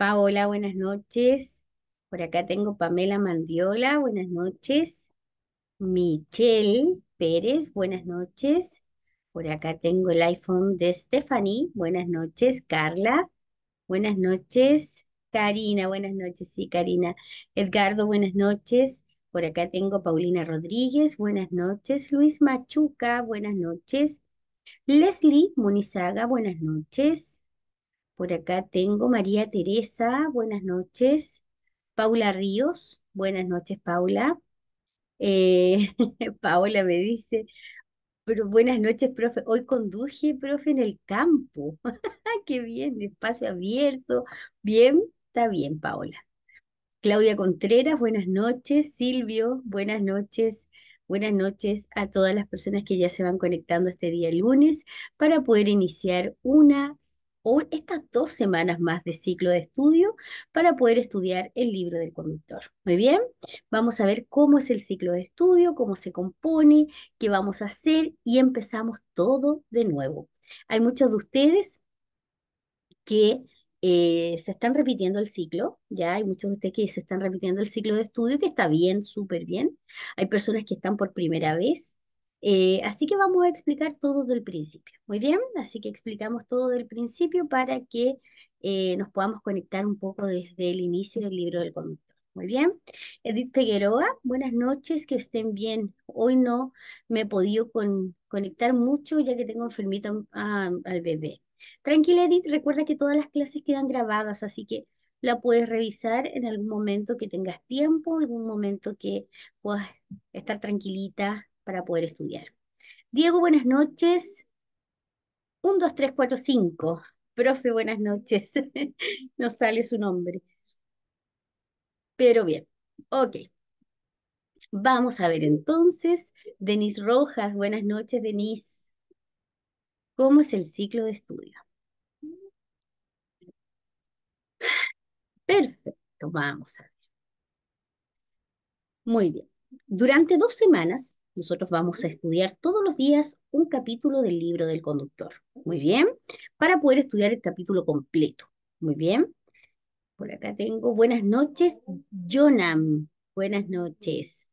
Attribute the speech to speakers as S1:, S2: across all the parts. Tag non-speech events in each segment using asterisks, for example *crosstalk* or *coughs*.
S1: Paola, buenas noches. Por acá tengo Pamela Mandiola, buenas noches. Michelle Pérez, buenas noches. Por acá tengo el iPhone de Stephanie, buenas noches. Carla, buenas noches. Karina, buenas noches, sí, Karina. Edgardo, buenas noches. Por acá tengo Paulina Rodríguez, buenas noches. Luis Machuca, buenas noches. Leslie Munizaga, buenas noches. Por acá tengo María Teresa, buenas noches. Paula Ríos, buenas noches Paula. Eh, *laughs* Paola me dice, pero buenas noches, profe. Hoy conduje, profe, en el campo. *laughs* Qué bien, espacio abierto. Bien, está bien, Paula. Claudia Contreras, buenas noches. Silvio, buenas noches. Buenas noches a todas las personas que ya se van conectando este día lunes para poder iniciar una o estas dos semanas más de ciclo de estudio para poder estudiar el libro del conductor. Muy bien, vamos a ver cómo es el ciclo de estudio, cómo se compone, qué vamos a hacer y empezamos todo de nuevo. Hay muchos de ustedes que eh, se están repitiendo el ciclo, ya hay muchos de ustedes que se están repitiendo el ciclo de estudio, que está bien, súper bien. Hay personas que están por primera vez eh, así que vamos a explicar todo del principio. Muy bien, así que explicamos todo del principio para que eh, nos podamos conectar un poco desde el inicio del libro del conductor. Muy bien. Edith Figueroa, buenas noches, que estén bien. Hoy no me he podido con, conectar mucho ya que tengo enfermita um, ah, al bebé. Tranquila Edith, recuerda que todas las clases quedan grabadas, así que la puedes revisar en algún momento que tengas tiempo, algún momento que puedas estar tranquilita para poder estudiar. Diego, buenas noches. 1, dos, tres, cuatro, cinco... Profe, buenas noches. *laughs* no sale su nombre. Pero bien, ok. Vamos a ver entonces. Denise Rojas, buenas noches, Denise. ¿Cómo es el ciclo de estudio? Perfecto, vamos a ver. Muy bien. Durante dos semanas nosotros vamos a estudiar todos los días un capítulo del libro del conductor. Muy bien, para poder estudiar el capítulo completo. Muy bien. Por acá tengo buenas noches, Jonam. Buenas noches.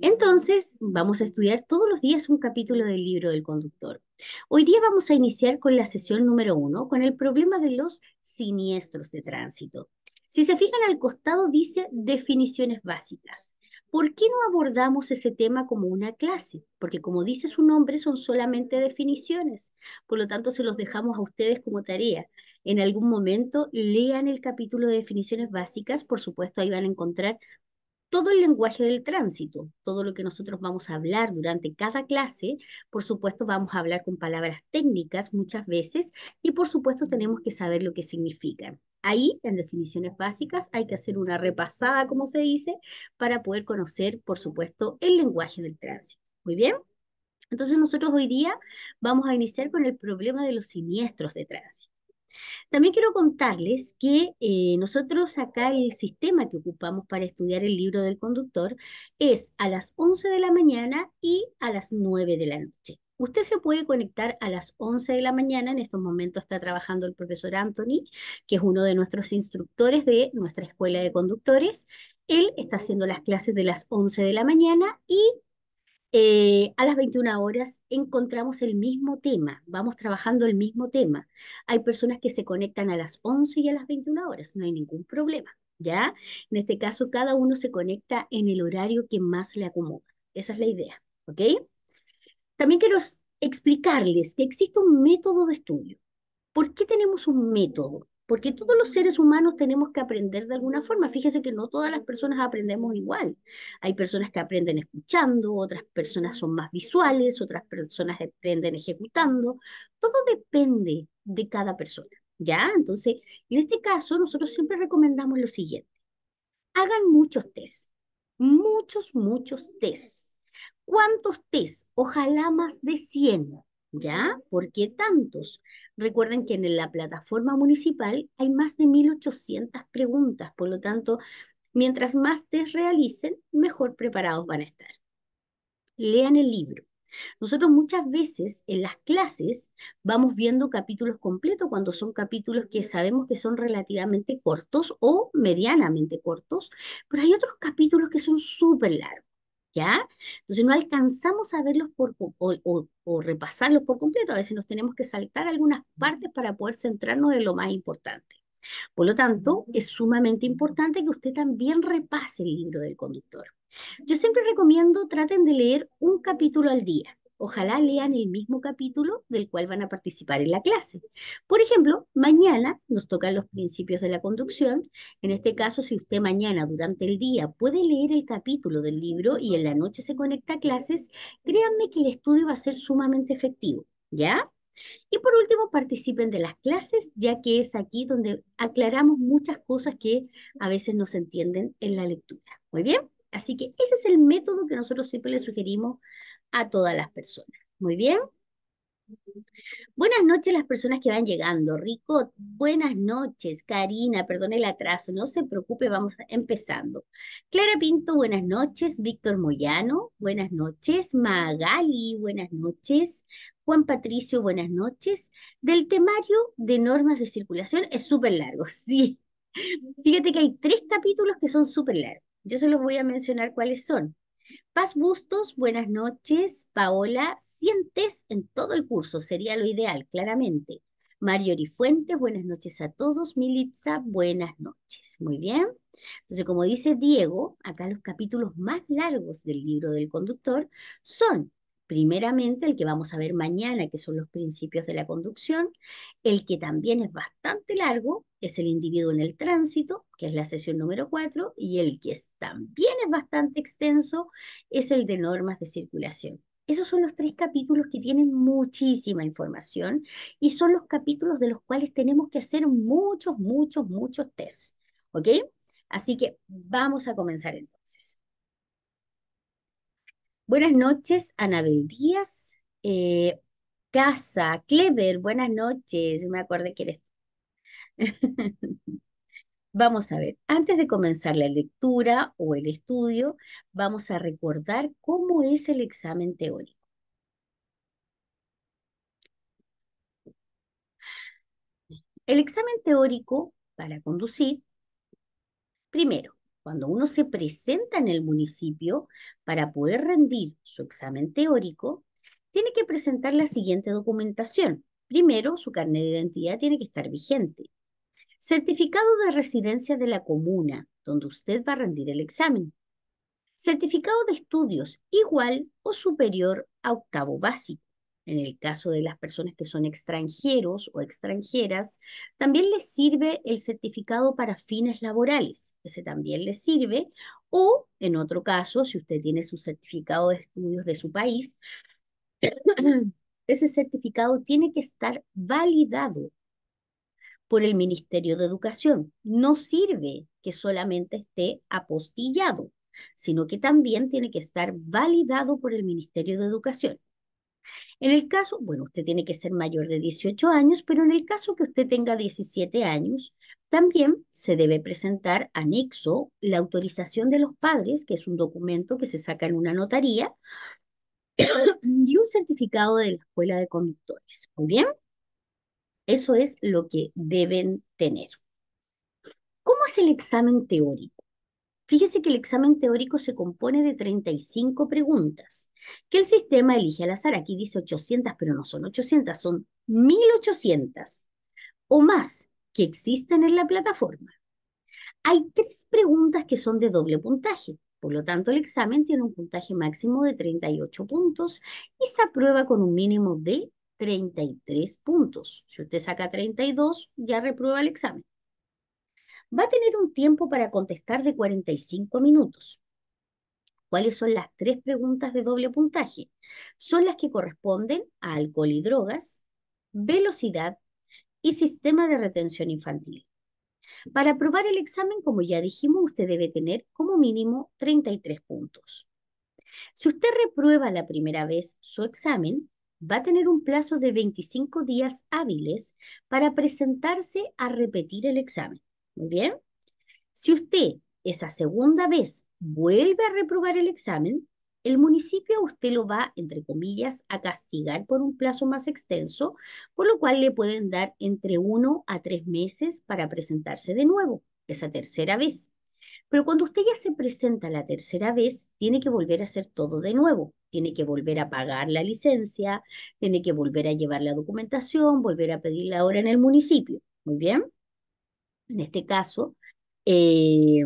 S1: Entonces, vamos a estudiar todos los días un capítulo del libro del conductor. Hoy día vamos a iniciar con la sesión número uno, con el problema de los siniestros de tránsito. Si se fijan al costado, dice definiciones básicas. ¿Por qué no abordamos ese tema como una clase? Porque como dice su nombre, son solamente definiciones. Por lo tanto, se los dejamos a ustedes como tarea. En algún momento, lean el capítulo de definiciones básicas. Por supuesto, ahí van a encontrar todo el lenguaje del tránsito, todo lo que nosotros vamos a hablar durante cada clase, por supuesto vamos a hablar con palabras técnicas muchas veces y por supuesto tenemos que saber lo que significan. Ahí, en definiciones básicas, hay que hacer una repasada, como se dice, para poder conocer, por supuesto, el lenguaje del tránsito. Muy bien. Entonces nosotros hoy día vamos a iniciar con el problema de los siniestros de tránsito. También quiero contarles que eh, nosotros acá el sistema que ocupamos para estudiar el libro del conductor es a las 11 de la mañana y a las 9 de la noche. Usted se puede conectar a las 11 de la mañana, en estos momentos está trabajando el profesor Anthony, que es uno de nuestros instructores de nuestra escuela de conductores. Él está haciendo las clases de las 11 de la mañana y eh, a las 21 horas encontramos el mismo tema, vamos trabajando el mismo tema. Hay personas que se conectan a las 11 y a las 21 horas, no hay ningún problema, ¿ya? En este caso, cada uno se conecta en el horario que más le acomoda. Esa es la idea, ¿ok? También quiero explicarles que existe un método de estudio. ¿Por qué tenemos un método? Porque todos los seres humanos tenemos que aprender de alguna forma. Fíjese que no todas las personas aprendemos igual. Hay personas que aprenden escuchando, otras personas son más visuales, otras personas aprenden ejecutando. Todo depende de cada persona, ¿ya? Entonces, en este caso, nosotros siempre recomendamos lo siguiente. Hagan muchos test, muchos, muchos test. ¿Cuántos test? Ojalá más de 100, ¿ya? ¿Por qué tantos? Recuerden que en la plataforma municipal hay más de 1.800 preguntas, por lo tanto, mientras más test realicen, mejor preparados van a estar. Lean el libro. Nosotros muchas veces en las clases vamos viendo capítulos completos cuando son capítulos que sabemos que son relativamente cortos o medianamente cortos, pero hay otros capítulos que son súper largos. ¿ya? Entonces no alcanzamos a verlos o, o, repasarlos por completo, a veces nos tenemos que saltar algunas partes para poder centrarnos en lo más importante. Por lo tanto, es sumamente importante que usted también repase el libro del conductor. Yo siempre recomiendo traten de leer un capítulo al día, ojalá lean el mismo capítulo del cual van a participar en la clase. Por ejemplo, mañana nos tocan los principios de la conducción. En este caso, si usted mañana durante el día puede leer el capítulo del libro y en la noche se conecta a clases, créanme que el estudio va a ser sumamente efectivo, ¿ya? Y por último, participen de las clases, ya que es aquí donde aclaramos muchas cosas que a veces no se entienden en la lectura. Muy bien, así que ese es el método que nosotros siempre les sugerimos a todas las personas. Muy bien. Buenas noches las personas que van llegando. Rico, buenas noches. Karina, perdón el atraso, no se preocupe, vamos empezando. Clara Pinto, buenas noches. Víctor Moyano, buenas noches. Magali, buenas noches. Juan Patricio, buenas noches. Del temario de normas de circulación es súper largo, *laughs* sí. Fíjate que hay tres capítulos que son súper largos. Yo se los voy a mencionar cuáles son. Paz Bustos, buenas noches. Paola, sientes en todo el curso, sería lo ideal, claramente. Mario Orifuentes, buenas noches a todos. Militza, buenas noches. Muy bien. Entonces, como dice Diego, acá los capítulos más largos del libro del conductor son Primeramente, el que vamos a ver mañana, que son los principios de la conducción. El que también es bastante largo es el individuo en el tránsito, que es la sesión número 4. Y el que también es bastante extenso es el de normas de circulación. Esos son los tres capítulos que tienen muchísima información y son los capítulos de los cuales tenemos que hacer muchos, muchos, muchos tests. ¿Ok? Así que vamos a comenzar entonces. Buenas noches, Anabel Díaz. Eh, Casa, Clever, buenas noches. Me acordé que eres tú. *laughs* Vamos a ver, antes de comenzar la lectura o el estudio, vamos a recordar cómo es el examen teórico. El examen teórico para conducir, primero, cuando uno se presenta en el municipio para poder rendir su examen teórico, tiene que presentar la siguiente documentación. Primero, su carnet de identidad tiene que estar vigente. Certificado de residencia de la comuna, donde usted va a rendir el examen. Certificado de estudios igual o superior a octavo básico en el caso de las personas que son extranjeros o extranjeras, también les sirve el certificado para fines laborales, ese también les sirve, o en otro caso, si usted tiene su certificado de estudios de su país, *clears throat* ese certificado tiene que estar validado por el Ministerio de Educación. No sirve que solamente esté apostillado, sino que también tiene que estar validado por el Ministerio de Educación. En el caso, bueno, usted tiene que ser mayor de 18 años, pero en el caso que usted tenga 17 años, también se debe presentar anexo la autorización de los padres, que es un documento que se saca en una notaría, *coughs* y un certificado de la escuela de conductores. Muy bien, eso es lo que deben tener. ¿Cómo es el examen teórico? Fíjese que el examen teórico se compone de 35 preguntas que el sistema elige al azar. Aquí dice 800, pero no son 800, son 1800 o más que existen en la plataforma. Hay tres preguntas que son de doble puntaje. Por lo tanto, el examen tiene un puntaje máximo de 38 puntos y se aprueba con un mínimo de 33 puntos. Si usted saca 32, ya reprueba el examen. Va a tener un tiempo para contestar de 45 minutos cuáles son las tres preguntas de doble puntaje. Son las que corresponden a alcohol y drogas, velocidad y sistema de retención infantil. Para aprobar el examen, como ya dijimos, usted debe tener como mínimo 33 puntos. Si usted reprueba la primera vez su examen, va a tener un plazo de 25 días hábiles para presentarse a repetir el examen. Muy bien. Si usted esa segunda vez vuelve a reprobar el examen, el municipio usted lo va, entre comillas, a castigar por un plazo más extenso, por lo cual le pueden dar entre uno a tres meses para presentarse de nuevo, esa tercera vez. Pero cuando usted ya se presenta la tercera vez, tiene que volver a hacer todo de nuevo. Tiene que volver a pagar la licencia, tiene que volver a llevar la documentación, volver a pedir la hora en el municipio. Muy bien. En este caso, eh,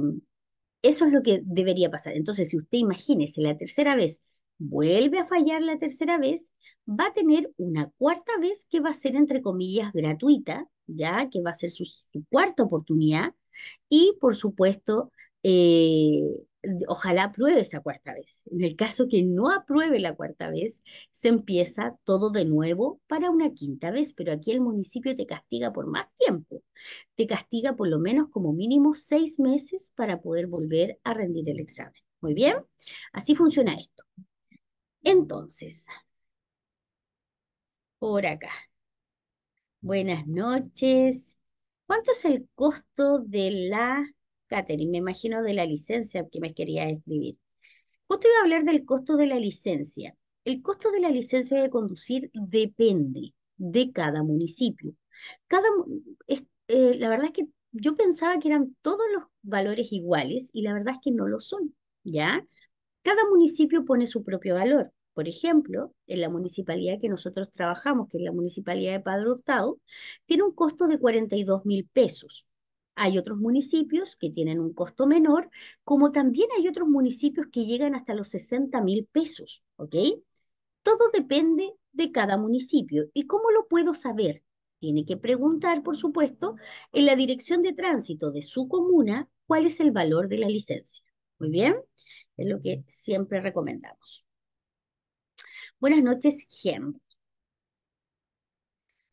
S1: eso es lo que debería pasar. Entonces, si usted imagínese la tercera vez, vuelve a fallar la tercera vez, va a tener una cuarta vez que va a ser, entre comillas, gratuita, ya que va a ser su, cuarta oportunidad. Y, por supuesto, eh, ojalá apruebe esa cuarta vez. En el caso que no apruebe la cuarta vez, se empieza todo de nuevo para una quinta vez, pero aquí el municipio te castiga por más tiempo. Te castiga por lo menos como mínimo seis meses para poder volver a rendir el examen. Muy bien, así funciona esto. Entonces, por acá. Buenas noches. ¿Cuánto es el costo de la Catherine, me imagino de la licencia que me quería escribir. te iba a hablar del costo de la licencia. El costo de la licencia de conducir depende de cada municipio. Cada, eh, la verdad es que yo pensaba que eran todos los valores iguales y la verdad es que no lo son, ¿ya? Cada municipio pone su propio valor. Por ejemplo, en la municipalidad que nosotros trabajamos, que es la municipalidad de Padre Hurtado, tiene un costo de 42 mil pesos. Hay otros municipios que tienen un costo menor, como también hay otros municipios que llegan hasta los 60 mil pesos, ¿ok? Todo depende de cada municipio. ¿Y cómo lo puedo saber? Tiene que preguntar, por supuesto, en la dirección de tránsito de su comuna cuál es el valor de la licencia. Muy bien, es lo que siempre recomendamos. Buenas noches, Gem.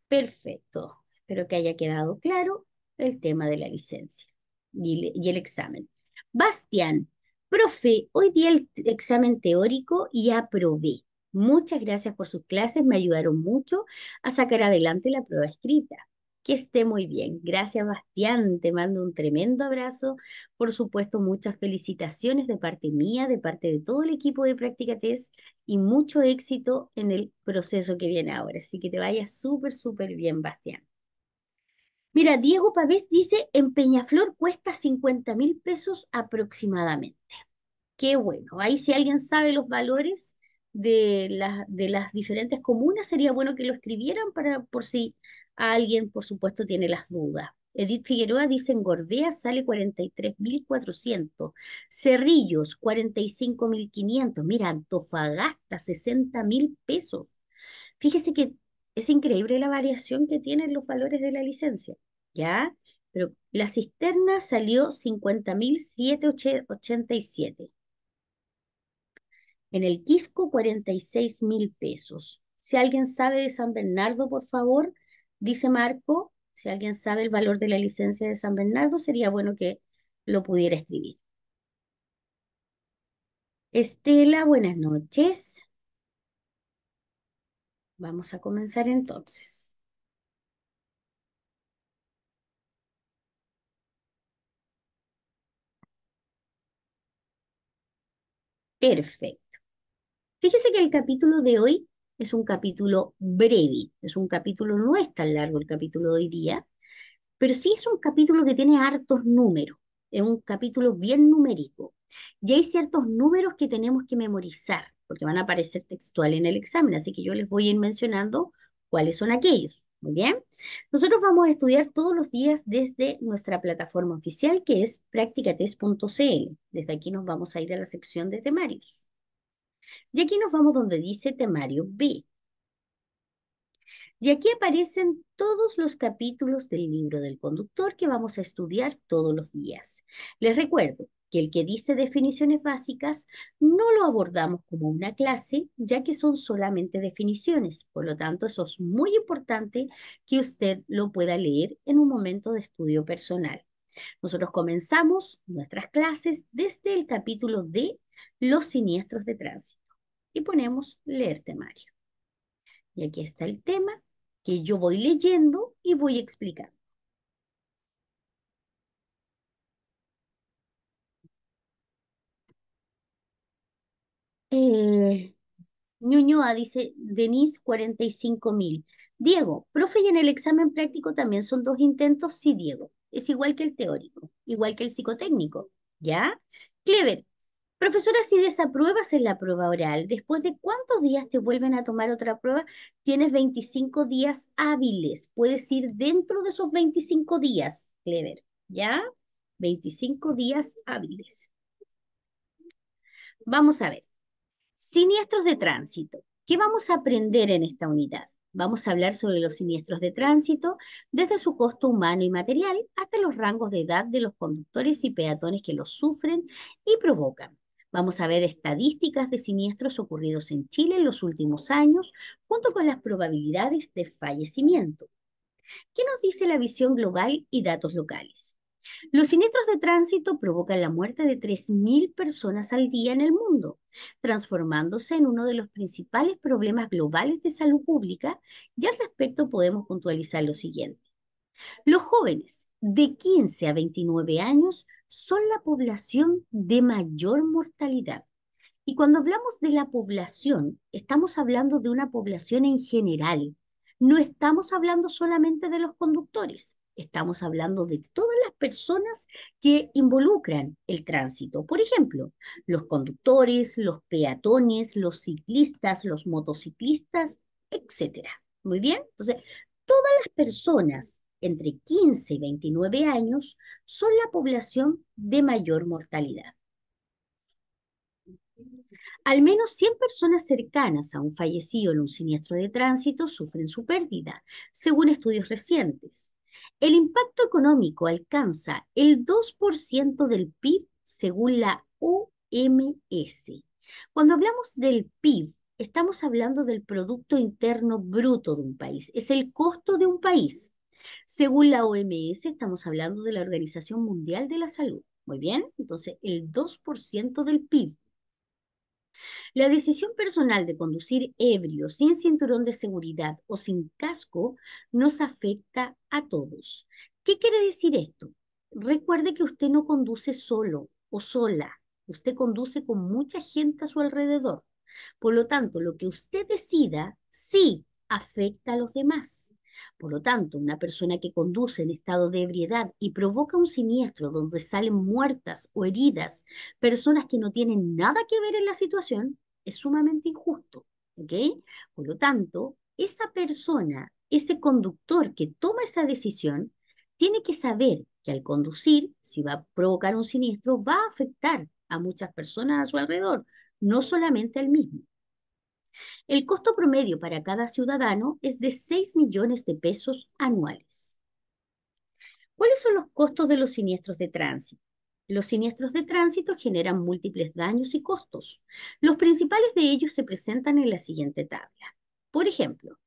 S1: Perfecto, espero que haya quedado claro el tema de la licencia y, el examen. Bastián, profe, hoy día el examen teórico y aprobé. Muchas gracias por sus clases, me ayudaron mucho a sacar adelante la prueba escrita. Que esté muy bien. Gracias, Bastián. Te mando un tremendo abrazo. Por supuesto, muchas felicitaciones de parte mía, de parte de todo el equipo de Práctica Test y mucho éxito en el proceso que viene ahora. Así que te vaya súper, súper bien, Bastián. Mira, Diego Pavés dice, en Peñaflor cuesta 50 mil pesos aproximadamente. Qué bueno, ahí si alguien sabe los valores de, de las diferentes comunas, sería bueno que lo escribieran para, por si alguien, por supuesto, tiene las dudas. Edith Figueroa dice en Gordea sale 43.400, Cerrillos 45.500, mira, Antofagasta mil pesos. Fíjese que es increíble la variación que tienen los valores de la licencia, ¿ya? Pero la cisterna salió 50.787. En el Quisco, 46.000 pesos. Si alguien sabe de San Bernardo, por favor, dice Marco, si alguien sabe el valor de la licencia de San Bernardo, sería bueno que lo pudiera escribir. Estela, buenas noches. Vamos a comenzar entonces. Perfecto. Fíjese que el capítulo de hoy es un capítulo breve, es un capítulo, no es tan largo el capítulo de hoy día, pero sí es un capítulo que tiene hartos números es un capítulo bien numérico. Y hay ciertos números que tenemos que memorizar, porque van a aparecer textual en el examen, así que yo les voy a ir mencionando cuáles son aquellos. Muy bien. Nosotros vamos a estudiar todos los días desde nuestra plataforma oficial, que es practicates.cl. Desde aquí nos vamos a ir a la sección de temarios. Y aquí nos vamos donde dice temario B. Y aquí aparecen todos los capítulos del libro del conductor que vamos a estudiar todos los días. Les recuerdo que el que dice definiciones básicas no lo abordamos como una clase, ya que son solamente definiciones. Por lo tanto, eso es muy importante que usted lo pueda leer en un momento de estudio personal. Nosotros comenzamos nuestras clases desde el capítulo de los siniestros de tránsito y ponemos leer temario. Y aquí está el tema yo voy leyendo y voy explicando. Eh, Ñuñoa dice, Denise, 45 mil. Diego, profe, y en el examen práctico también son dos intentos, sí, Diego. Es igual que el teórico, igual que el psicotécnico, ¿ya? Clever, Profesora, si desapruebas en la prueba oral, ¿después de cuántos días te vuelven a tomar otra prueba? Tienes 25 días hábiles. Puedes ir dentro de esos 25 días, Clever, ¿ya? 25 días hábiles. Vamos a ver. Siniestros de tránsito. ¿Qué vamos a aprender en esta unidad? Vamos a hablar sobre los siniestros de tránsito, desde su costo humano y material hasta los rangos de edad de los conductores y peatones que los sufren y provocan. Vamos a ver estadísticas de siniestros ocurridos en Chile en los últimos años, junto con las probabilidades de fallecimiento. ¿Qué nos dice la visión global y datos locales? Los siniestros de tránsito provocan la muerte de 3.000 personas al día en el mundo, transformándose en uno de los principales problemas globales de salud pública y al respecto podemos puntualizar lo siguiente. Los jóvenes de 15 a 29 años son la población de mayor mortalidad. Y cuando hablamos de la población, estamos hablando de una población en general. No estamos hablando solamente de los conductores, estamos hablando de todas las personas que involucran el tránsito. Por ejemplo, los conductores, los peatones, los ciclistas, los motociclistas, etc. Muy bien, entonces, todas las personas entre 15 y 29 años son la población de mayor mortalidad. Al menos 100 personas cercanas a un fallecido en un siniestro de tránsito sufren su pérdida, según estudios recientes. El impacto económico alcanza el 2% del PIB según la OMS. Cuando hablamos del PIB, estamos hablando del Producto Interno Bruto de un país, es el costo de un país. Según la OMS, estamos hablando de la Organización Mundial de la Salud. Muy bien, entonces el 2% del PIB. La decisión personal de conducir ebrio, sin cinturón de seguridad o sin casco nos afecta a todos. ¿Qué quiere decir esto? Recuerde que usted no conduce solo o sola, usted conduce con mucha gente a su alrededor. Por lo tanto, lo que usted decida sí afecta a los demás. Por lo tanto, una persona que conduce en estado de ebriedad y provoca un siniestro donde salen muertas o heridas personas que no tienen nada que ver en la situación, es sumamente injusto. Por lo tanto, esa persona, ese conductor que toma esa decisión, tiene que saber que al conducir, si va a provocar un siniestro, va a afectar a muchas personas a su alrededor, no solamente al mismo. El costo promedio para cada ciudadano es de 6 millones de pesos anuales. ¿Cuáles son los costos de los siniestros de tránsito? Los siniestros de tránsito generan múltiples daños y costos. Los principales de ellos se presentan en la siguiente tabla. Por ejemplo,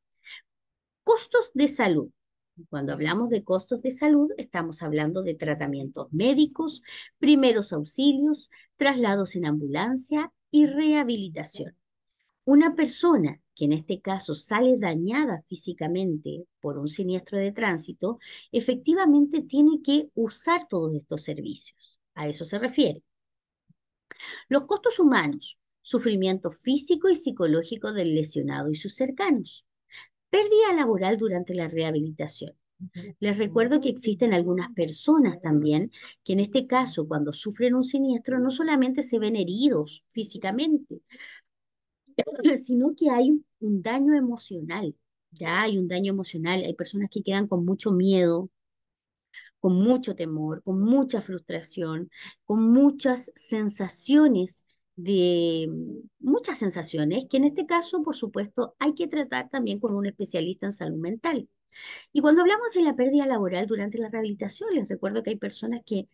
S1: costos de salud. Cuando hablamos de costos de salud, estamos hablando de tratamientos médicos, primeros auxilios, traslados en ambulancia y rehabilitación. Una persona que en este caso sale dañada físicamente por un siniestro de tránsito, efectivamente tiene que usar todos estos servicios. A eso se refiere. Los costos humanos, sufrimiento físico y psicológico del lesionado y sus cercanos, pérdida laboral durante la rehabilitación. Les recuerdo que existen algunas personas también que en este caso, cuando sufren un siniestro, no solamente se ven heridos físicamente, *laughs* sino que hay un, daño emocional, ya hay un daño emocional, hay personas que quedan con mucho miedo, con mucho temor, con mucha frustración, con muchas sensaciones de muchas sensaciones que en este caso, por supuesto, hay que tratar también con un especialista en salud mental. Y cuando hablamos de la pérdida laboral durante la rehabilitación, les recuerdo que hay personas que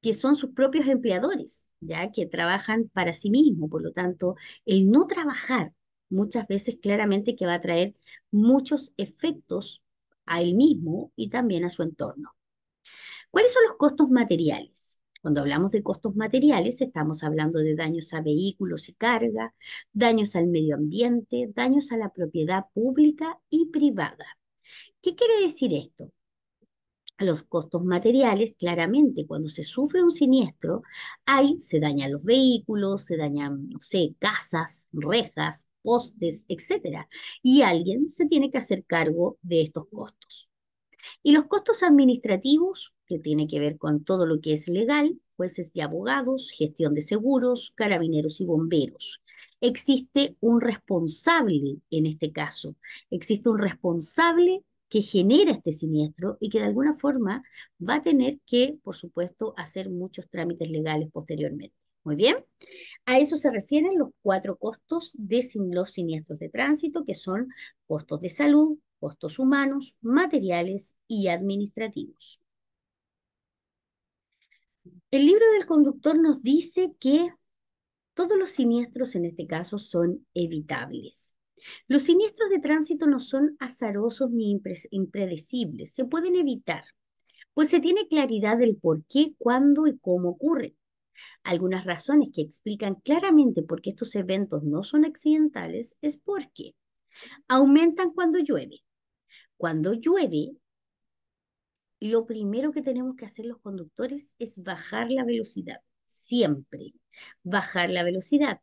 S1: que son sus propios empleadores, ya que trabajan para sí mismos. Por lo tanto, el no trabajar muchas veces claramente que va a traer muchos efectos a él mismo y también a su entorno. ¿Cuáles son los costos materiales? Cuando hablamos de costos materiales, estamos hablando de daños a vehículos y carga, daños al medio ambiente, daños a la propiedad pública y privada. ¿Qué quiere decir esto? los costos materiales, claramente cuando se sufre un siniestro, ahí se dañan los vehículos, se dañan, no sé, casas, rejas, postes, etcétera, y alguien se tiene que hacer cargo de estos costos. Y los costos administrativos, que tiene que ver con todo lo que es legal, jueces y abogados, gestión de seguros, carabineros y bomberos. Existe un responsable en este caso, existe un responsable que genera este siniestro y que de alguna forma va a tener que, por supuesto, hacer muchos trámites legales posteriormente. Muy bien, a eso se refieren los cuatro costos de los siniestros de tránsito, que son costos de salud, costos humanos, materiales y administrativos. El libro del conductor nos dice que todos los siniestros en este caso son evitables. Los siniestros de tránsito no son azarosos ni impredecibles, se pueden evitar, pues se tiene claridad del por qué, cuándo y cómo ocurren. Algunas razones que explican claramente por qué estos eventos no son accidentales es porque aumentan cuando llueve. Cuando llueve, lo primero que tenemos que hacer los conductores es bajar la velocidad, siempre bajar la velocidad.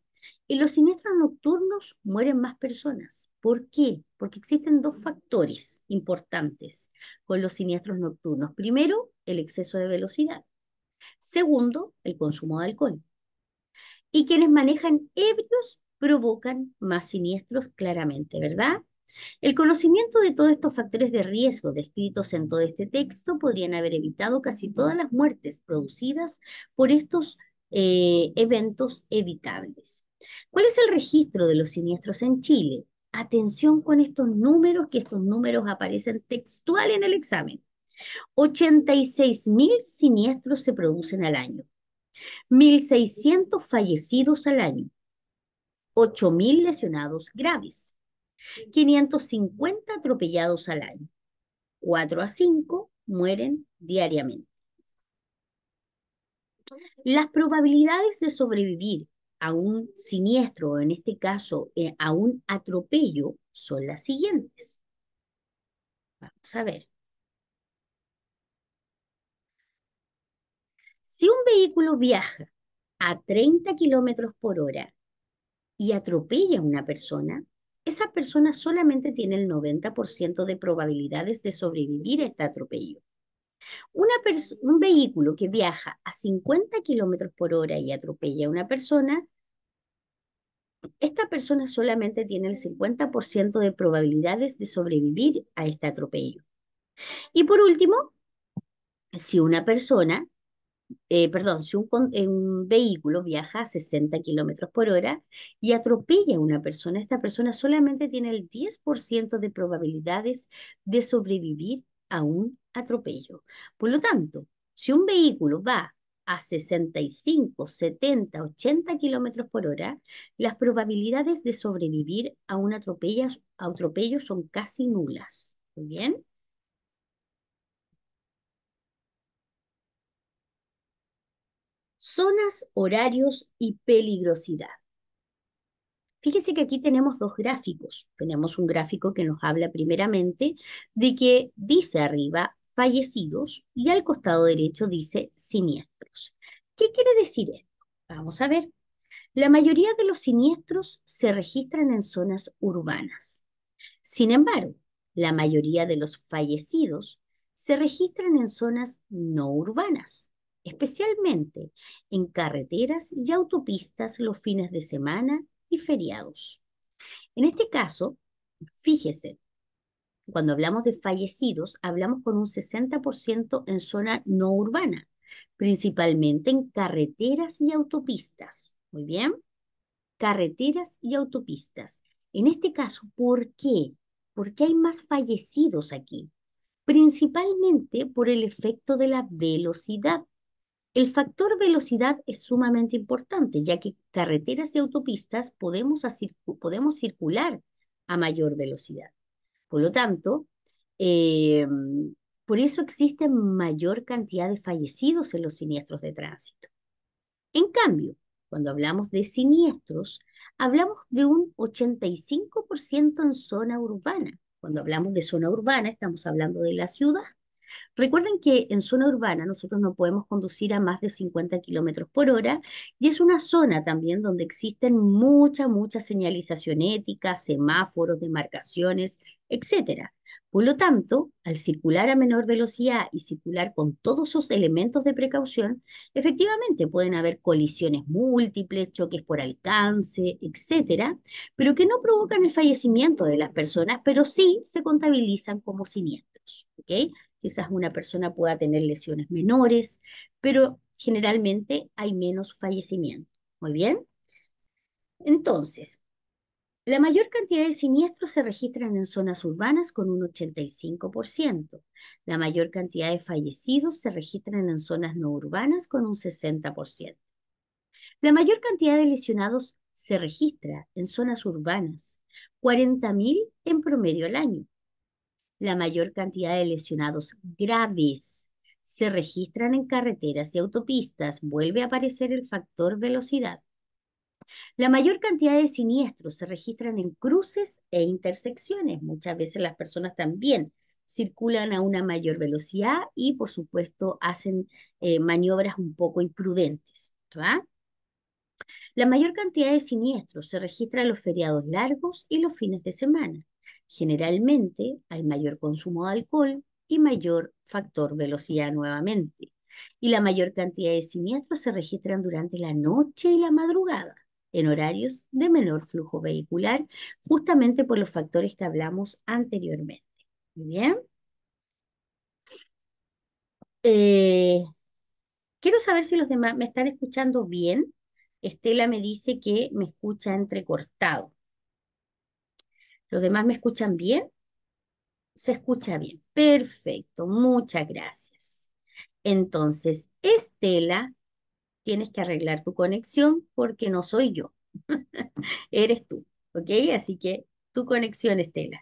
S1: En los siniestros nocturnos mueren más personas. ¿Por qué? Porque existen dos factores importantes con los siniestros nocturnos. Primero, el exceso de velocidad. Segundo, el consumo de alcohol. Y quienes manejan ebrios provocan más siniestros claramente, ¿verdad? El conocimiento de todos estos factores de riesgo descritos en todo este texto podrían haber evitado casi todas las muertes producidas por estos eh, eventos evitables. ¿Cuál es el registro de los siniestros en Chile? Atención con estos números, que estos números aparecen textual en el examen. 86.000 siniestros se producen al año, 1.600 fallecidos al año, 8.000 lesionados graves, 550 atropellados al año, 4 a 5 mueren diariamente. Las probabilidades de sobrevivir a un siniestro, o en este caso eh, a un atropello, son las siguientes. Vamos a ver. Si un vehículo viaja a 30 kilómetros por hora y atropella a una persona, esa persona solamente tiene el 90% de probabilidades de sobrevivir a este atropello. Una un vehículo que viaja a 50 kilómetros por hora y atropella a una persona, esta persona solamente tiene el 50% de probabilidades de sobrevivir a este atropello. Y por último, si una persona, eh, perdón, si eh, un, vehículo viaja a 60 kilómetros por hora y atropella a una persona, esta persona solamente tiene el 10% de probabilidades de sobrevivir a un atropello. Por lo tanto, si un vehículo va a 65, 70, 80 kilómetros por hora, las probabilidades de sobrevivir a un atropello, atropello son casi nulas. ¿Muy bien? Zonas, horarios y peligrosidad. Fíjese que aquí tenemos dos gráficos. Tenemos un gráfico que nos habla primeramente de que dice arriba fallecidos y al costado derecho dice siniestros. ¿Qué quiere decir esto? Vamos a ver. La mayoría de los siniestros se registran en zonas urbanas. Sin embargo, la mayoría de los fallecidos se registran en zonas no urbanas, especialmente en carreteras y autopistas los fines de semana y feriados. En este caso, fíjese cuando hablamos de fallecidos, hablamos con un 60% en zona no urbana, principalmente en carreteras y autopistas. Muy bien, carreteras y autopistas. En este caso, ¿por qué? Porque hay más fallecidos aquí? Principalmente por el efecto de la velocidad. El factor velocidad es sumamente importante, ya que carreteras y autopistas podemos, podemos circular a mayor velocidad. Por lo tanto, eh, por eso existe mayor cantidad de fallecidos en los siniestros de tránsito. En cambio, cuando hablamos de siniestros, hablamos de un 85% en zona urbana. Cuando hablamos de zona urbana, estamos hablando de la ciudad. Recuerden que en zona urbana nosotros no podemos conducir a más de 50 kilómetros por hora y es una zona también donde existen mucha, mucha señalización ética, semáforos, demarcaciones, etc. Por lo tanto, al circular a menor velocidad y circular con todos esos elementos de precaución, efectivamente pueden haber colisiones múltiples, choques por alcance, etcétera, pero que no provocan el fallecimiento de las personas, pero sí se contabilizan como siniestros. ¿okay? quizás una persona pueda tener lesiones menores, pero generalmente hay menos fallecimiento. Muy bien. Entonces, la mayor cantidad de siniestros se registran en zonas urbanas con un 85%. La mayor cantidad de fallecidos se registran en zonas no urbanas con un 60%. La mayor cantidad de lesionados se registra en zonas urbanas, 40.000 en promedio al año, la mayor cantidad de lesionados graves se registran en carreteras y autopistas. Vuelve a aparecer el factor velocidad. La mayor cantidad de siniestros se registran en cruces e intersecciones. Muchas veces las personas también circulan a una mayor velocidad y, por supuesto, hacen eh, maniobras un poco imprudentes. La mayor cantidad de siniestros se registra en los feriados largos y los fines de semana. Generalmente hay mayor consumo de alcohol y mayor factor velocidad nuevamente. Y la mayor cantidad de siniestros se registran durante la noche y la madrugada, en horarios de menor flujo vehicular, justamente por los factores que hablamos anteriormente. Muy bien. Eh, quiero saber si los demás me están escuchando bien. Estela me dice que me escucha entrecortado. ¿Los demás me escuchan bien? Se escucha bien. Perfecto, muchas gracias. Entonces, Estela, tienes que arreglar tu conexión porque no soy yo. *laughs* Eres tú, ¿ok? Así que tu conexión, Estela.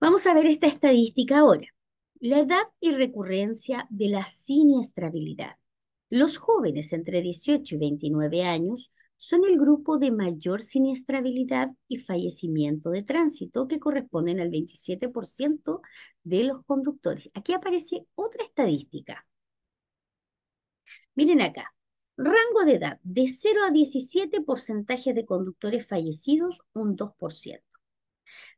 S1: Vamos a ver esta estadística ahora. La edad y recurrencia de la siniestrabilidad. Los jóvenes entre 18 y 29 años son el grupo de mayor siniestrabilidad y fallecimiento de tránsito que corresponden al 27% de los conductores. Aquí aparece otra estadística. Miren acá, rango de edad de 0 a 17 porcentaje de conductores fallecidos, un 2%.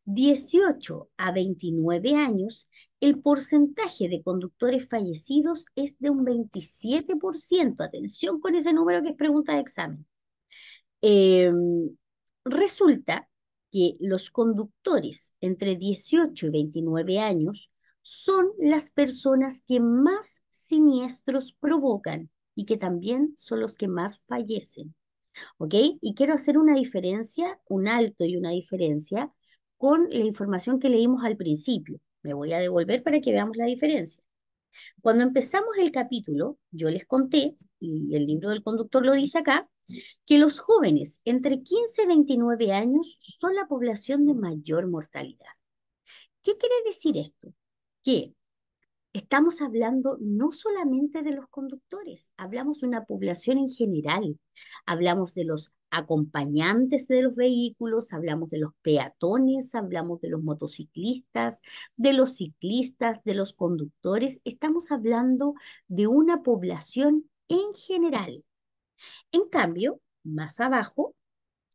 S1: 18 a 29 años, el porcentaje de conductores fallecidos es de un 27%. Atención con ese número que es pregunta de examen. Em, resulta que los conductores entre 18 y 29 años son las personas que más siniestros provocan y que también son los que más fallecen. ¿Ok? Y quiero hacer una diferencia, un alto y una diferencia con la información que leímos al principio. Me voy a devolver para que veamos la diferencia. Cuando empezamos el capítulo, yo les conté, y el libro del conductor lo dice acá, que los jóvenes entre 15 y 29 años son la población de mayor mortalidad. ¿Qué quiere decir esto? Que estamos hablando no solamente de los conductores, hablamos de una población en general, hablamos de los acompañantes de los vehículos, hablamos de los peatones, hablamos de los motociclistas, de los ciclistas, de los conductores. Estamos hablando de una población en general. En cambio, más abajo,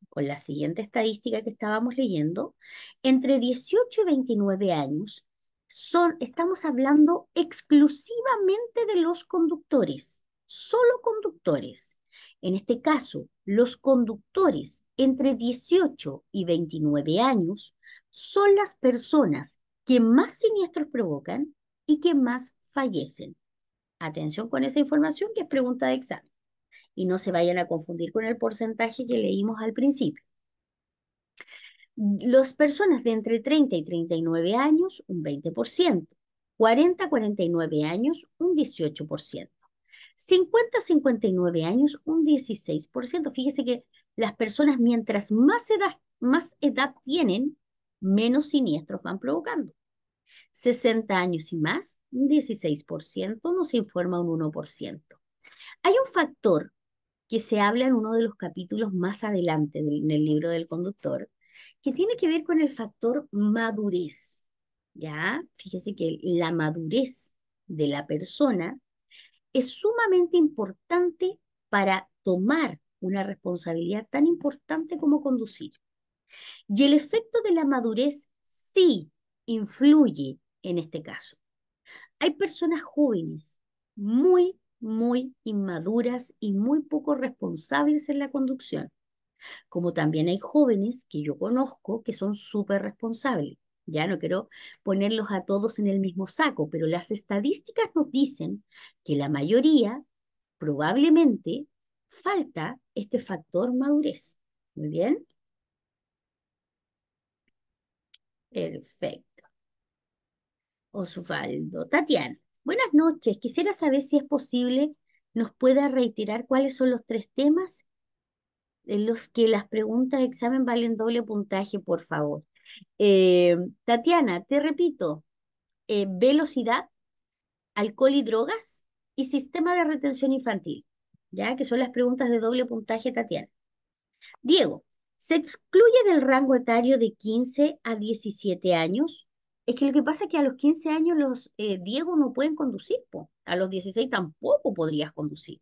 S1: con la siguiente estadística que estábamos leyendo, entre 18 y 29 años, son, estamos hablando exclusivamente de los conductores, solo conductores. En este caso, los conductores entre 18 y 29 años son las personas que más siniestros provocan y que más fallecen. Atención con esa información que es pregunta de examen. Y no se vayan a confundir con el porcentaje que leímos al principio. Las personas de entre 30 y 39 años, un 20%. 40 a 49 años, un 18%. 50 59 años, un 16%. Fíjese que las personas mientras más edad, más edad tienen, menos siniestros van provocando. 60 años y más, un 16%, se informa un 1%. Hay un factor que se habla en uno de los capítulos más adelante del, en el libro del conductor, que tiene que ver con el factor madurez. ¿Ya? Fíjese que la madurez de la persona es sumamente importante para tomar una responsabilidad tan importante como conducir. Y el efecto de la madurez sí influye en este caso. Hay personas jóvenes muy, muy inmaduras y muy poco responsables en la conducción, como también hay jóvenes que yo conozco que son súper responsables ya no quiero ponerlos a todos en el mismo saco, pero las estadísticas nos dicen que la mayoría probablemente falta este factor madurez. Muy bien. Perfecto. Osvaldo. Tatiana, buenas noches. Quisiera saber si es posible nos pueda reiterar cuáles son los tres temas en los que las preguntas de examen valen doble puntaje, por favor. Eh, Tatiana, te repito, eh, velocidad, alcohol y drogas y sistema de retención infantil, ya que son las preguntas de doble puntaje, Tatiana. Diego, ¿se excluye del rango etario de 15 a 17 años? Es que lo que pasa es que a los 15 años los eh, Diego no pueden conducir, a los 16 tampoco podrías conducir.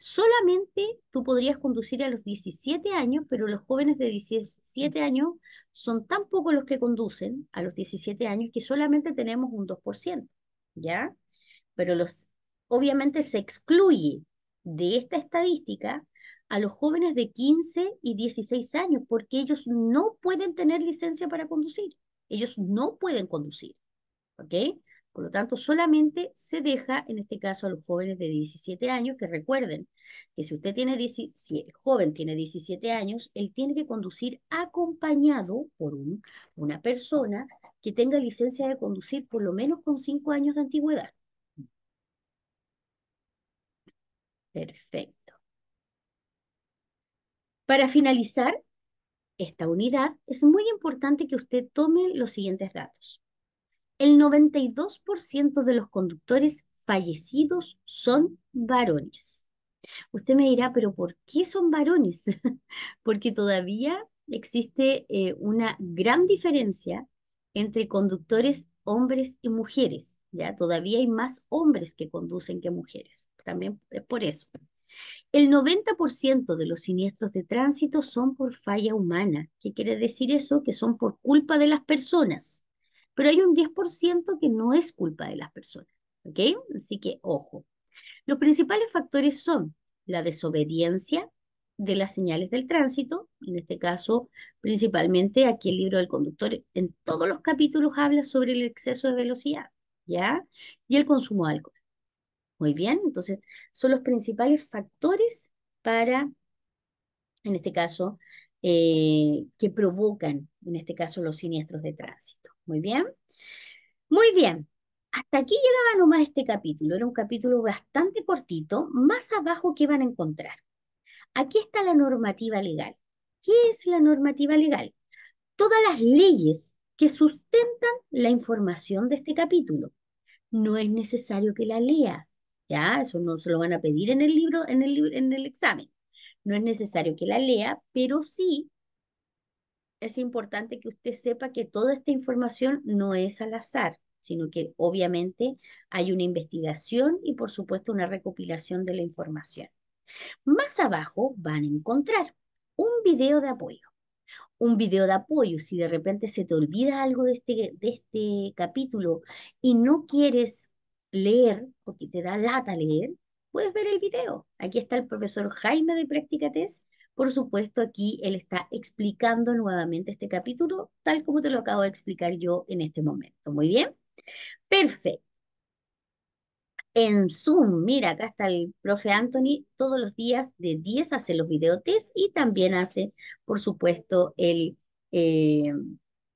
S1: Solamente tú podrías conducir a los 17 años, pero los jóvenes de 17 años son tan pocos los que conducen a los 17 años que solamente tenemos un 2%, ¿ya? Pero los, obviamente se excluye de esta estadística a los jóvenes de 15 y 16 años, porque ellos no pueden tener licencia para conducir. Ellos no pueden conducir, ¿ok? Por lo tanto, solamente se deja, en este caso, a los jóvenes de 17 años, que recuerden que si usted tiene, el joven tiene 17 años, él tiene que conducir acompañado por una persona que tenga licencia de conducir por lo menos con 5 años de antigüedad. Perfecto. Para finalizar esta unidad, es muy importante que usted tome los siguientes datos el 92% de los conductores fallecidos son varones. Usted me dirá, pero ¿por qué son varones? *laughs* Porque todavía existe eh, una gran diferencia entre conductores hombres y mujeres. Ya todavía hay más hombres que conducen que mujeres. También es por eso. El 90% de los siniestros de tránsito son por falla humana. ¿Qué quiere decir eso? Que son por culpa de las personas pero hay un 10% que no es culpa de las personas. ¿Ok? Así que ojo. Los principales factores son la desobediencia de las señales del tránsito, en este caso principalmente aquí el libro del conductor en todos los capítulos habla sobre el exceso de velocidad, ¿ya? Y el consumo de alcohol. Muy bien, entonces son los principales factores para, en este caso, eh, que provocan, en este caso, los siniestros de tránsito. Muy bien. Muy bien. Hasta aquí llegaba nomás este capítulo. Era un capítulo bastante cortito. Más abajo, que van a encontrar? Aquí está la normativa legal. ¿Qué es la normativa legal? Todas las leyes que sustentan la información de este capítulo. No es necesario que la lea. Ya, eso no se lo van a pedir en el libro, en el, en el examen. No es necesario que la lea, pero sí es importante que usted sepa que toda esta información no es al azar, sino que obviamente hay una investigación y por supuesto una recopilación de la información. Más abajo van a encontrar un video de apoyo. Un video de apoyo, si de repente se te olvida algo de este, de este capítulo y no quieres leer porque te da lata leer, puedes ver el video. Aquí está el profesor Jaime de Práctica Test por supuesto, aquí él está explicando nuevamente este capítulo, tal como te lo acabo de explicar yo en este momento. Muy bien. Perfecto. En Zoom, mira, acá está el profe Anthony, todos los días de 10 hace los videotes y también hace, por supuesto, el, eh,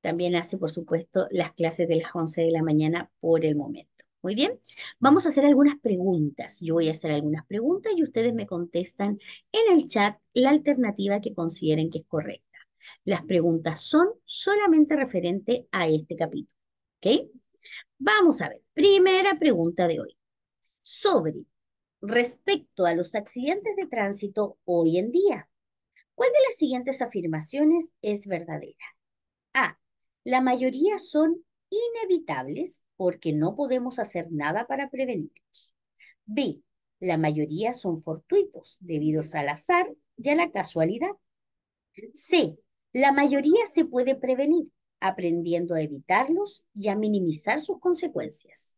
S1: también hace, por supuesto, las clases de las 11 de la mañana por el momento. Muy bien, vamos a hacer algunas preguntas. Yo voy a hacer algunas preguntas y ustedes me contestan en el chat la alternativa que consideren que es correcta. Las preguntas son solamente referente a este capítulo. ¿Ok? Vamos a ver, primera pregunta de hoy. Sobre respecto a los accidentes de tránsito hoy en día, ¿cuál de las siguientes afirmaciones es verdadera? A. La mayoría son inevitables porque no podemos hacer nada para prevenirlos. B. La mayoría son fortuitos, debido al azar y a la casualidad. C. La mayoría se puede prevenir, aprendiendo a evitarlos y a minimizar sus consecuencias.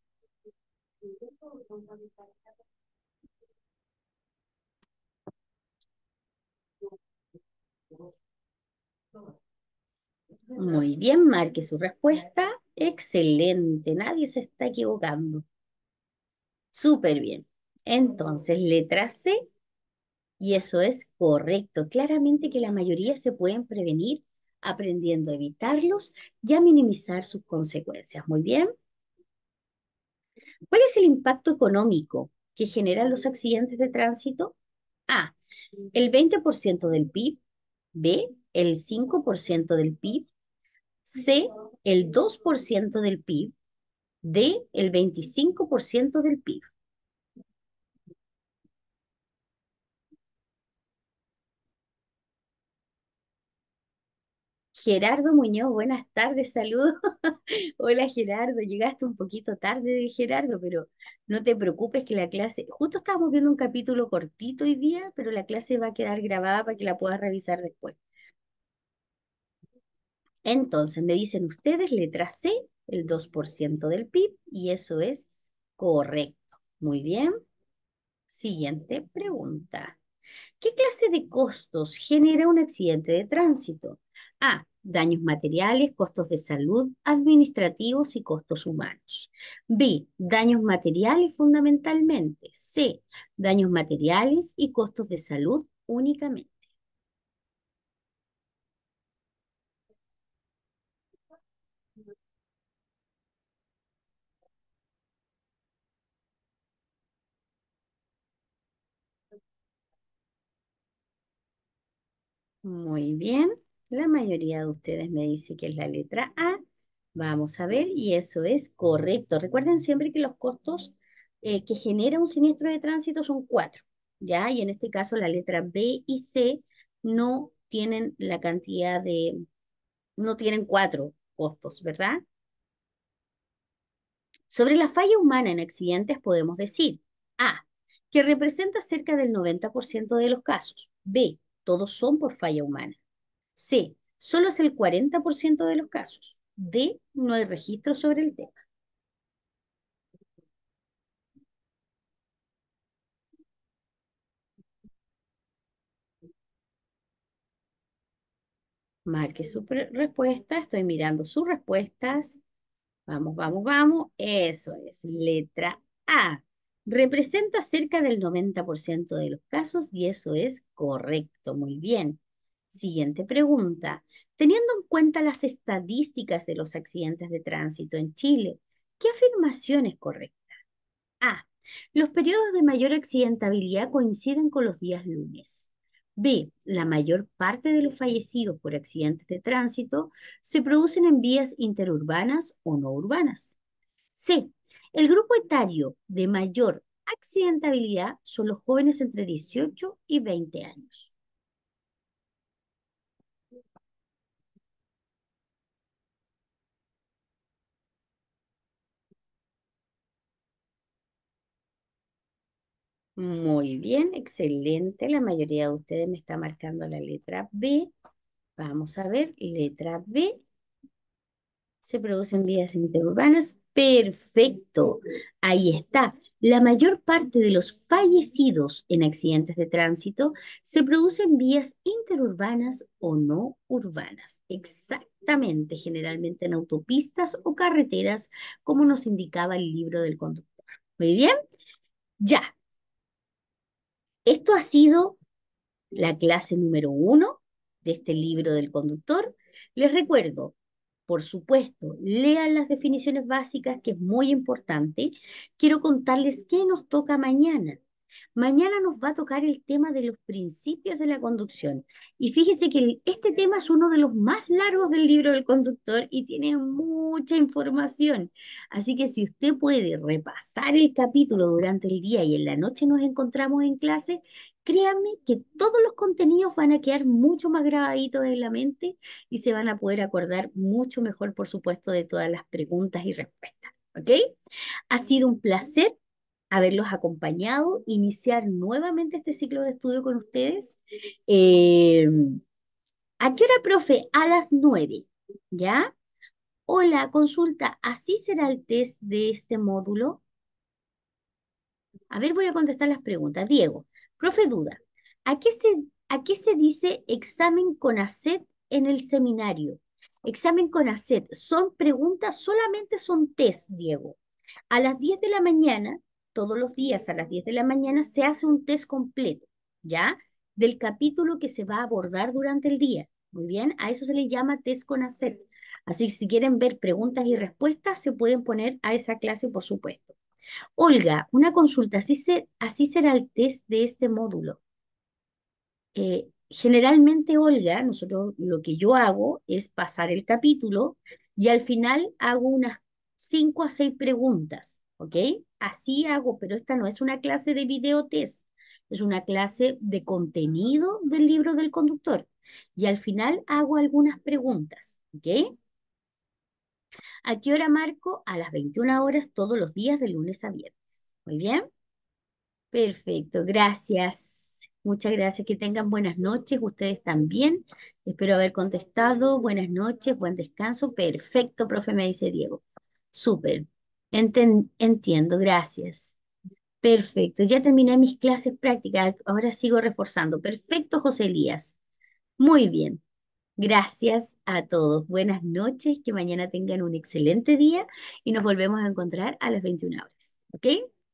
S1: Muy bien, marque su respuesta. Excelente, nadie se está equivocando. Súper bien. Entonces, letra C, y eso es correcto. Claramente que la mayoría se pueden prevenir aprendiendo a evitarlos y a minimizar sus consecuencias. Muy bien. ¿Cuál es el impacto económico que generan los accidentes de tránsito? A, el 20% del PIB. B, el 5% del PIB. C, el 2% del PIB de el 25% del PIB. Gerardo Muñoz, buenas tardes, saludos. *laughs* Hola Gerardo, llegaste un poquito tarde Gerardo, pero no te preocupes que la clase, justo estábamos viendo un capítulo cortito hoy día, pero la clase va a quedar grabada para que la puedas revisar después. Entonces me dicen ustedes letra C, el 2% del PIB, y eso es correcto. Muy bien. Siguiente pregunta. ¿Qué clase de costos genera un accidente de tránsito? A. Daños materiales, costos de salud, administrativos y costos humanos. B. Daños materiales fundamentalmente. C. Daños materiales y costos de salud únicamente. Muy bien. La mayoría de ustedes me dice que es la letra A. Vamos a ver, y eso es correcto. Recuerden siempre que los costos eh, que genera un siniestro de tránsito son cuatro, ¿ya? Y en este caso la letra B y C no tienen la cantidad de, no tienen cuatro costos, ¿verdad? Sobre la falla humana en accidentes podemos decir A, que representa cerca del 90% de los casos. B, todos son por falla humana. C, solo es el 40% de los casos. D, no hay registro sobre el tema. Marque su respuesta, estoy mirando sus respuestas. Vamos, vamos, vamos. Eso es, letra A representa cerca del 90% de los casos y eso es correcto, muy bien. Siguiente pregunta. Teniendo en cuenta las estadísticas de los accidentes de tránsito en Chile, ¿qué afirmación es correcta? A. Los periodos de mayor accidentabilidad coinciden con los días lunes. B. La mayor parte de los fallecidos por accidentes de tránsito se producen en vías interurbanas o no urbanas. C. El grupo etario de mayor accidentabilidad son los jóvenes entre 18 y 20 años. Muy bien, excelente. La mayoría de ustedes me está marcando la letra B. Vamos a ver, letra B se producen vías interurbanas. Perfecto, ahí está. La mayor parte de los fallecidos en accidentes de tránsito se producen vías interurbanas o no urbanas. Exactamente, generalmente en autopistas o carreteras, como nos indicaba el libro del conductor. Muy bien, ya. Esto ha sido la clase número uno de este libro del conductor. Les recuerdo, por supuesto, lean las definiciones básicas, que es muy importante. Quiero contarles qué nos toca mañana. Mañana nos va a tocar el tema de los principios de la conducción. Y fíjese que este tema es uno de los más largos del libro del conductor y tiene mucha información. Así que si usted puede repasar el capítulo durante el día y en la noche nos encontramos en clase, créanme que todos los contenidos van a quedar mucho más grabaditos en la mente y se van a poder acordar mucho mejor, por supuesto, de todas las preguntas y respuestas. ¿Ok? Ha sido un placer haberlos acompañado, iniciar nuevamente este ciclo de estudio con ustedes. Eh, ¿A qué hora, profe? A las nueve, ¿ya? Hola, consulta, ¿así será el test de este módulo? A ver, voy a contestar las preguntas. Diego, Profe Duda, ¿a qué se, a qué se dice examen con ACET en el seminario? Examen con ACET, son preguntas, solamente son test, Diego. A las 10 de la mañana, todos los días a las 10 de la mañana, se hace un test completo, ¿ya? Del capítulo que se va a abordar durante el día. Muy bien, a eso se le llama test con ACET. Así que si quieren ver preguntas y respuestas, se pueden poner a esa clase, por supuesto. Olga, una consulta, así, se, así será el test de este módulo. Eh, generalmente, Olga, nosotros lo que yo hago es pasar el capítulo y al final hago unas 5 a 6 preguntas, ¿ok? Así hago, pero esta no es una clase de video test, es una clase de contenido del libro del conductor. Y al final hago algunas preguntas, ¿ok? ¿A qué hora marco? A las 21 horas todos los días de lunes a viernes. ¿Muy bien? Perfecto, gracias. Muchas gracias. Que tengan buenas noches. Ustedes también. Espero haber contestado. Buenas noches, buen descanso. Perfecto, profe, me dice Diego. Súper. entiendo, gracias. Perfecto, ya terminé mis clases prácticas, ahora sigo reforzando. Perfecto, José Elías. Muy bien. Gracias a todos. Buenas noches, que mañana tengan un excelente día y nos volvemos a encontrar a las 21 horas. ¿Ok?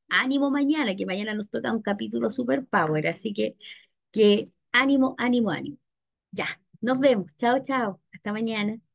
S1: Ánimo mañana, que mañana nos toca un capítulo super power. Así que, que ánimo, ánimo, ánimo. Ya, nos vemos. Chao, chao. Hasta mañana.